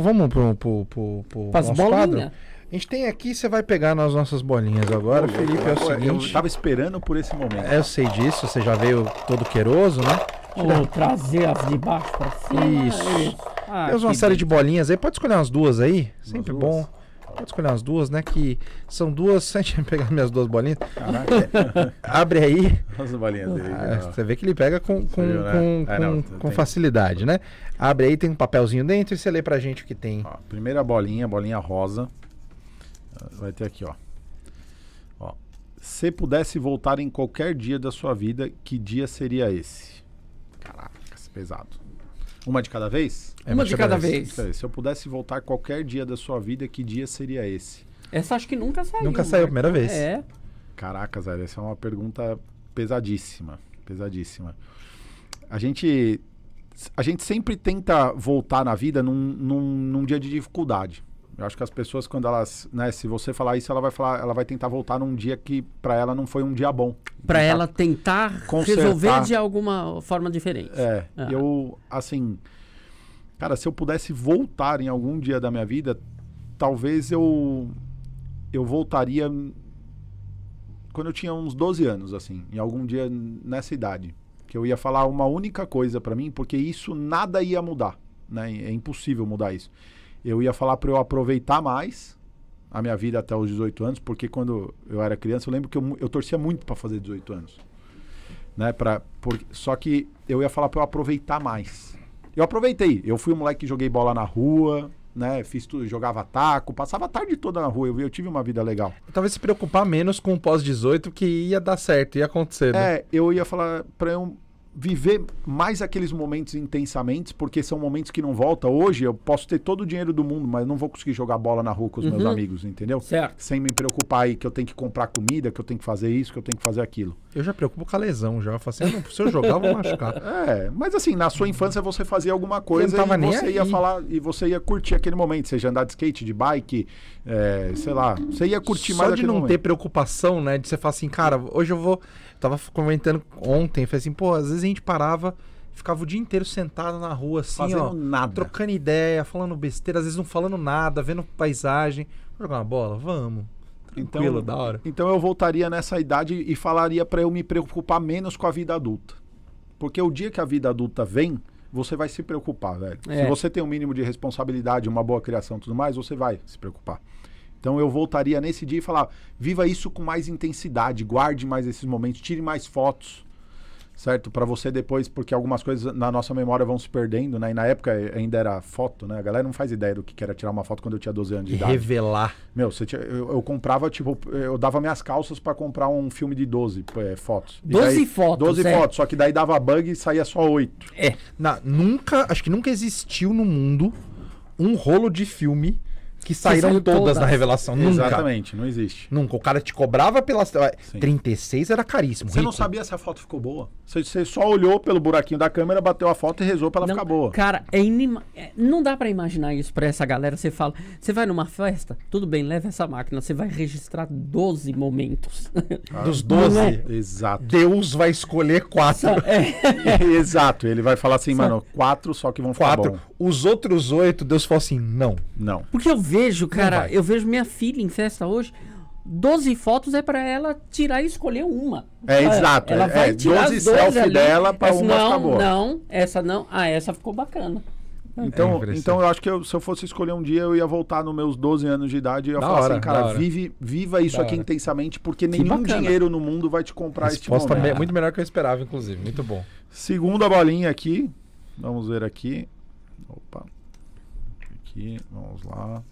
vamos, vamos pro, pro, pro, pro As nosso bolinha. quadro. A gente tem aqui, você vai pegar nas nossas bolinhas agora, Pô, Felipe, é o seguinte. Eu tava esperando por esse momento. É, eu sei disso, você já veio todo queiroso, né? Ou trazer as de baixo pra cima. Isso. Ah, Temos uma série bem. de bolinhas aí, pode escolher umas duas aí, sempre As bom. Pode escolher umas duas, né? Que são duas. Deixa eu pegar minhas duas bolinhas. Caraca. Abre aí. As bolinhas dele. Ah, você vê que ele pega com, com, viu, né? com, ah, não, com facilidade, né? Abre aí, tem um papelzinho dentro e você lê pra gente o que tem. Ó, primeira bolinha, bolinha rosa. Vai ter aqui, ó. ó. Se pudesse voltar em qualquer dia da sua vida, que dia seria esse? Caraca, é pesado. Uma de cada vez? É, uma, de cada, vez. vez. Se eu pudesse voltar qualquer dia da sua vida, que dia seria esse? Essa acho que nunca saiu. Nunca né? saiu a primeira vez. É. Caraca, essa é uma pergunta pesadíssima. Pesadíssima. A gente, a gente sempre tenta voltar na vida num, num, num dia de dificuldade. Eu acho que as pessoas, quando elas, né, se você falar isso, ela vai falar, ela vai tentar voltar num dia que para ela não foi um dia bom. Para ela tentar consertar. resolver de alguma forma diferente. É, é, eu, assim, cara, se eu pudesse voltar em algum dia da minha vida, talvez eu, eu voltaria quando eu tinha uns 12 anos, assim, em algum dia nessa idade, que eu ia falar uma única coisa para mim, porque isso nada ia mudar, né? É impossível mudar isso eu ia falar para eu aproveitar mais a minha vida até os 18 anos, porque quando eu era criança, eu lembro que eu, eu torcia muito para fazer 18 anos. Né, pra, por, só que eu ia falar para eu aproveitar mais. Eu aproveitei. Eu fui um moleque que joguei bola na rua, né? Fiz tudo, jogava taco, passava a tarde toda na rua. Eu, eu tive uma vida legal. Talvez se preocupar menos com o pós-18 que ia dar certo, ia acontecer. Né? É, eu ia falar para eu viver mais aqueles momentos intensamente, porque são momentos que não voltam. Hoje eu posso ter todo o dinheiro do mundo, mas não vou conseguir jogar bola na rua com os uhum. meus amigos, entendeu? Certo. Sem me preocupar aí que eu tenho que comprar comida, que eu tenho que fazer isso, que eu tenho que fazer aquilo. Eu já preocupo com a lesão já. Eu falo assim, ah, não, se eu jogar, eu vou machucar. É, mas assim, na sua infância você fazia alguma coisa e você ia falar e você ia curtir aquele momento, seja andar de skate, de bike, é, sei lá, você ia curtir Só mais Só de não momento. ter preocupação, né, de você falar assim, cara, hoje eu vou Tava comentando ontem, falei assim, pô, às vezes a gente parava, ficava o dia inteiro sentado na rua, assim, Fazendo ó, nada. trocando ideia, falando besteira, às vezes não falando nada, vendo paisagem. Jogar uma bola? Vamos. Tranquilo, então, da hora. Então eu voltaria nessa idade e falaria para eu me preocupar menos com a vida adulta. Porque o dia que a vida adulta vem, você vai se preocupar, velho. É. Se você tem um mínimo de responsabilidade, uma boa criação e tudo mais, você vai se preocupar. Então eu voltaria nesse dia e falar: viva isso com mais intensidade, guarde mais esses momentos, tire mais fotos, certo? Para você depois, porque algumas coisas na nossa memória vão se perdendo, né? E na época eh, ainda era foto, né? A galera não faz ideia do que era tirar uma foto quando eu tinha 12 anos de idade. Revelar. Meu, tinha, eu, eu, comprava, tipo, eu dava minhas calças para comprar um filme de 12 é, eh, fotos. 12 daí, fotos? 12 é. fotos, só que daí dava bug e saía só 8. É. Na, nunca, acho que nunca existiu no mundo um rolo de filme que saíram todas, todas, na revelação. Nunca. Exatamente, não existe. Nunca. O cara te cobrava pelas. Sim. 36 era caríssimo. Você rico. não sabia se a foto ficou boa. Você, você, só olhou pelo buraquinho da câmera, bateu a foto e rezou pra ela não, ficar boa. Cara, é inima... É, não dá para imaginar isso pra essa galera. Você fala, você vai numa festa, tudo bem, leva essa máquina. Você vai registrar 12 momentos. Ah, Dos 12? É? Exato. Deus vai escolher quatro. É. Exato. Ele vai falar assim, só... mano, quatro só que vão ficar quatro. Bom. Os outros oito, Deus falou assim, não. Não. Porque eu vi vejo, cara, eu vejo minha filha em festa hoje. 12 fotos é para ela tirar e escolher uma. É, exato. Ela é, vai é, tirar 12 selfies dela para uma não, acabou. Não, essa não. Ah, essa ficou bacana. Então, é então eu acho que eu, se eu fosse escolher um dia, eu ia voltar nos meus 12 anos de idade e ia da falar assim, hora, assim, cara, vive, viva isso da aqui hora. intensamente, porque que nenhum bacana. dinheiro no mundo vai te comprar este momento. Me, muito melhor que eu esperava, inclusive. Muito bom. Segunda bolinha aqui. Vamos ver aqui. Opa. Aqui, vamos lá.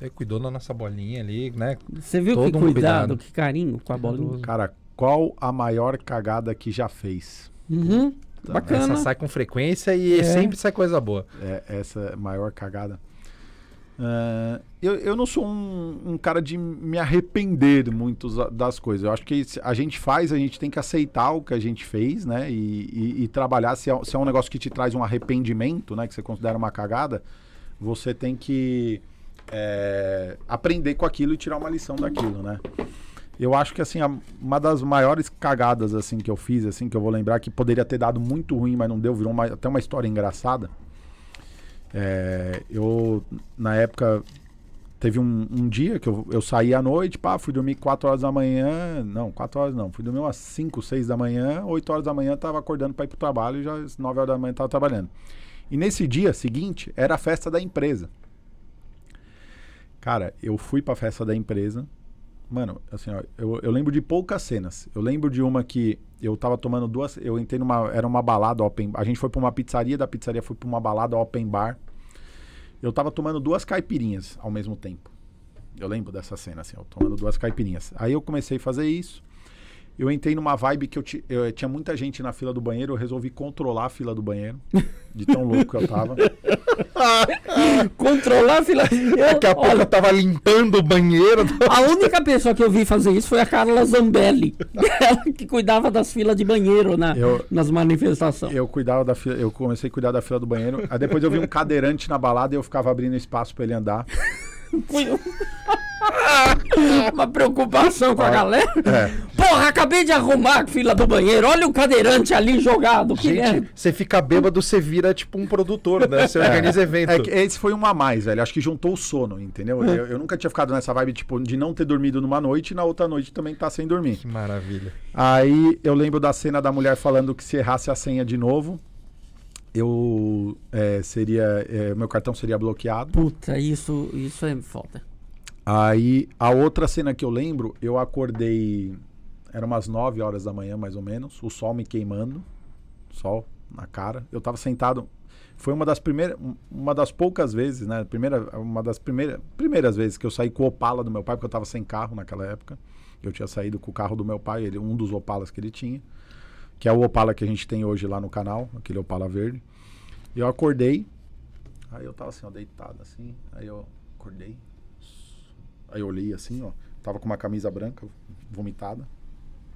Você cuidou da nossa bolinha ali, né? Você viu Todo que cuidado, cuidado, que carinho com a bolinha. Cara, qual a maior cagada que já fez? Uhum. Tá. Bacana. Essa sai com frequência e é. sempre sai coisa boa. É, essa é maior cagada. Uh, eu, eu não sou um, um, cara de me arrepender muito das coisas. Eu acho que a gente faz, a gente tem que aceitar o que a gente fez, né? E, e, e trabalhar. Se é, se é, um negócio que te traz um arrependimento, né? Que você considera uma cagada, você tem que é, aprender com aquilo e tirar uma lição daquilo, né? Eu acho que assim a, uma das maiores cagadas assim que eu fiz, assim que eu vou lembrar que poderia ter dado muito ruim, mas não deu, virou uma, até uma história engraçada. É, eu na época teve um, um dia que eu, eu, saí à noite, pá, fui dormir 4 horas da manhã, não, 4 horas não, fui dormir umas 5, 6 da manhã, 8 horas da manhã tava acordando para ir pro trabalho, e já 9 horas da manhã tava trabalhando. E nesse dia seguinte era a festa da empresa. Cara, eu fui pra festa da empresa. Mano, assim, ó, eu, eu lembro de poucas cenas. Eu lembro de uma que eu tava tomando duas. Eu entrei numa. Era uma balada open. A gente foi pra uma pizzaria, da pizzaria foi pra uma balada open bar. Eu tava tomando duas caipirinhas ao mesmo tempo. Eu lembro dessa cena, assim, eu tomando duas caipirinhas. Aí eu comecei a fazer isso eu entrei numa vibe que eu, eu, tinha muita gente na fila do banheiro, eu resolvi controlar a fila do banheiro, de tão louco que eu tava. controlar a fila. Eu, Daqui a olha, pouco eu tava limpando o banheiro. A única pessoa que eu vi fazer isso foi a Carla Zambelli, que cuidava das filas de banheiro na, eu, nas manifestações. Eu cuidava da fila, eu comecei a cuidar da fila do banheiro. Aí depois eu vi um cadeirante na balada e eu ficava abrindo espaço para ele andar. uma preocupação com a galera. É. Porra, acabei de arrumar a fila do banheiro. Olha o cadeirante ali jogado. Gente, você fica bêbado, você vira tipo um produtor, né? Você é. organiza evento. É esse foi uma a mais, velho. Acho que juntou o sono, entendeu? É. Eu, eu, nunca tinha ficado nessa vibe, tipo, de não ter dormido numa noite e na outra noite também tá sem dormir. Que maravilha. Aí eu lembro da cena da mulher falando que se errasse a senha de novo, eu é, seria. É, meu cartão seria bloqueado. Puta, isso, isso é foda. Aí a outra cena que eu lembro, eu acordei era umas 9 horas da manhã, mais ou menos. O sol me queimando. Sol na cara. Eu tava sentado. Foi uma das primeiras, uma das poucas vezes, né? Primeira, uma das primeiras, primeiras vezes que eu saí com o Opala do meu pai, porque eu tava sem carro naquela época. Eu tinha saído com o carro do meu pai, ele, um dos Opalas que ele tinha, que é o Opala que a gente tem hoje lá no canal, aquele Opala verde. E eu acordei, aí eu tava assim, ó, deitado assim, aí eu acordei, aí eu olhei assim, ó, tava com uma camisa branca, vomitada,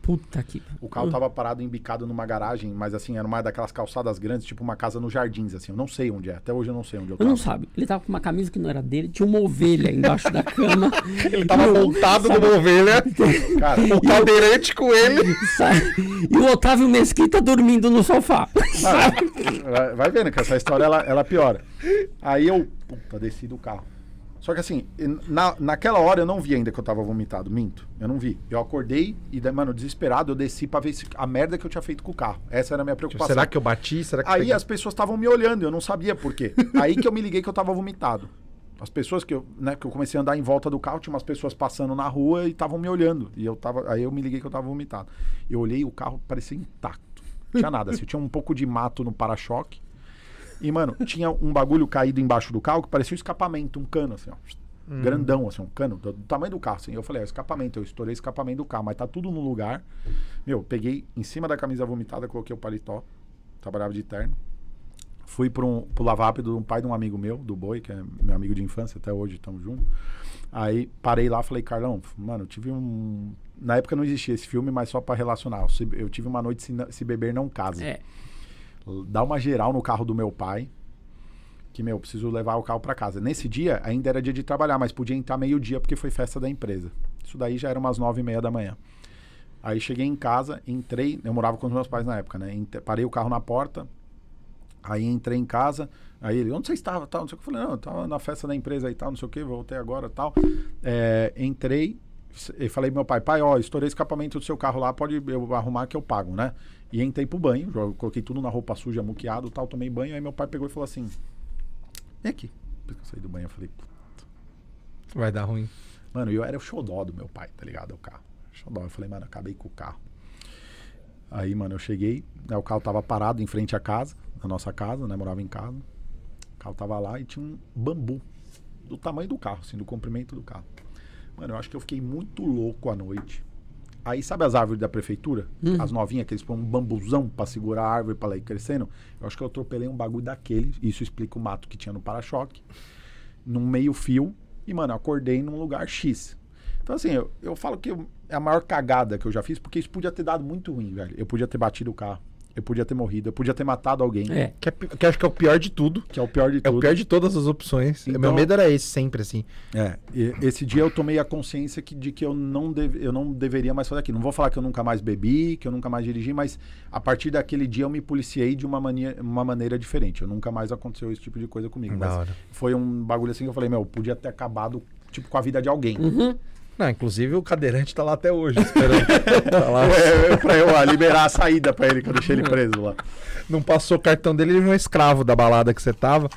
Puta que. O carro tava parado, embicado numa garagem, mas assim, era uma daquelas calçadas grandes, tipo uma casa no jardins, assim. Eu não sei onde é. Até hoje eu não sei onde eu é tava. Eu não sabe. Ele tava com uma camisa que não era dele, tinha uma ovelha embaixo da cama. ele tava montado numa ovelha. Cara, o cadeirante com ele. E o Otávio Mesquita dormindo no sofá. Ah, vai vendo que essa história ela, ela piora. Aí eu, puta, desci do carro só que assim, na, naquela hora eu não vi ainda que eu tava vomitado, minto. Eu não vi. Eu acordei e, mano, desesperado, eu desci pra ver se, a merda que eu tinha feito com o carro. Essa era a minha preocupação. Será que eu bati? Será que Aí peguei? as pessoas estavam me olhando, eu não sabia por quê. Aí que eu me liguei que eu tava vomitado. As pessoas que eu, né, que eu comecei a andar em volta do carro, tinha umas pessoas passando na rua e estavam me olhando. E eu tava, aí eu me liguei que eu tava vomitado. Eu olhei o carro parecia intacto. Não tinha nada, assim, tinha um pouco de mato no para-choque. E, mano, tinha um bagulho caído embaixo do carro que parecia um escapamento, um cano, assim, ó. Hum. Grandão, assim, um cano do, do, tamanho do carro. Assim. Eu falei, é escapamento, eu estourei escapamento do carro, mas tá tudo no lugar. Meu, peguei em cima da camisa vomitada, coloquei o paletó, trabalhava de terno. Fui para um, pro lavápido de um pai de um amigo meu, do Boi, que é meu amigo de infância, até hoje estamos junto. Aí parei lá, falei, Carlão, mano, tive um. Na época não existia esse filme, mas só para relacionar. Eu tive uma noite se, se beber não casa. É dar uma geral no carro do meu pai, que, meu, preciso levar o carro para casa. Nesse dia, ainda era dia de trabalhar, mas podia entrar meio-dia porque foi festa da empresa. Isso daí já era umas nove e meia da manhã. Aí cheguei em casa, entrei, eu morava com os meus pais na época, né? Parei o carro na porta, aí entrei em casa, aí ele, onde você estava, tal, não sei o que, eu falei, não, eu tava na festa da empresa e tal, não sei o que, voltei agora, tal. É, entrei, e falei meu pai, pai, ó, estourei escapamento do seu carro lá, pode eu arrumar que eu pago, né? E entrei pro banho, eu coloquei tudo na roupa suja, muqueado tal, tomei banho, aí meu pai pegou e falou assim, vem aqui. Depois que eu saí do banho, eu falei, puta. Vai dar ruim. Mano, eu era o xodó do meu pai, tá ligado? O carro. Xodó. Eu falei, mano, acabei com o carro. Aí, mano, eu cheguei, né, o carro tava parado em frente à casa, na nossa casa, né? Morava em casa. O carro tava lá e tinha um bambu do tamanho do carro, assim, do comprimento do carro. Mano, eu acho que eu fiquei muito louco à noite. Aí, sabe as árvores da prefeitura? Uhum. As novinhas, que eles põem um bambuzão pra segurar a árvore pra ela ir crescendo. Eu acho que eu atropelei um bagulho daquele. Isso explica o mato que tinha no para-choque. Num meio-fio. E, mano, eu acordei num lugar X. Então, assim, eu, eu falo que é a maior cagada que eu já fiz, porque isso podia ter dado muito ruim, velho. Eu podia ter batido o carro. Eu podia ter morrido, eu podia ter matado alguém. É. Que, é, que acho que é o pior de tudo. Que é o pior de tudo. É o pior de todas as opções. Então, Meu medo era esse, sempre assim. É. esse dia eu tomei a consciência que, de que eu não, deve, eu não deveria mais fazer aquilo. Não vou falar que eu nunca mais bebi, que eu nunca mais dirigi, mas a partir daquele dia eu me policiei de uma, mania, uma maneira diferente. Eu nunca mais aconteceu esse tipo de coisa comigo. Da mas hora. foi um bagulho assim que eu falei, meu, podia ter acabado tipo com a vida de alguém. Uhum. Não, inclusive o cadeirante tá lá até hoje, esperando. tá lá. É, é pra eu ó, liberar a saída para ele, que eu deixei ele preso lá. Não passou o cartão dele, ele é um escravo da balada que você tava.